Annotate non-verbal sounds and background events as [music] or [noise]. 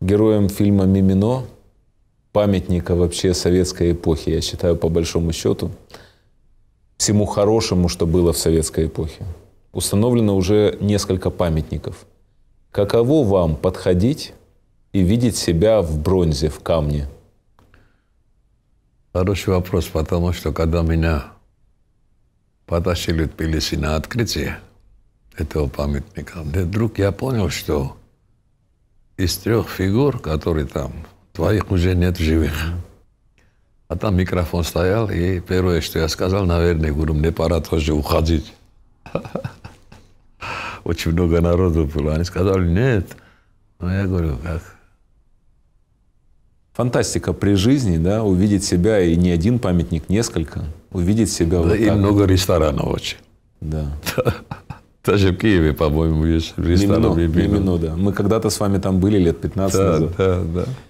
героем фильма «Мимино», памятника вообще советской эпохи, я считаю, по большому счету, всему хорошему, что было в советской эпохе. Установлено уже несколько памятников. Каково вам подходить и видеть себя в бронзе, в камне? Хороший вопрос, потому что когда меня потащили в Тбилиси на открытие этого памятника, вдруг я понял, что из трех фигур, которые там, твоих уже нет в живых. А там микрофон стоял, и первое, что я сказал, наверное, говорю, мне пора тоже уходить. [laughs] Очень много народу было. Они сказали, нет. Но я говорю, как? Фантастика при жизни, да, увидеть себя, и не один памятник, несколько. Увидеть себя да, вот и так. много ресторанов очень. Да. [laughs] Даже в Киеве, по-моему, есть ресторан Мимино, Мимино. да. Мы когда-то с вами там были лет 15 да, назад. Да, да.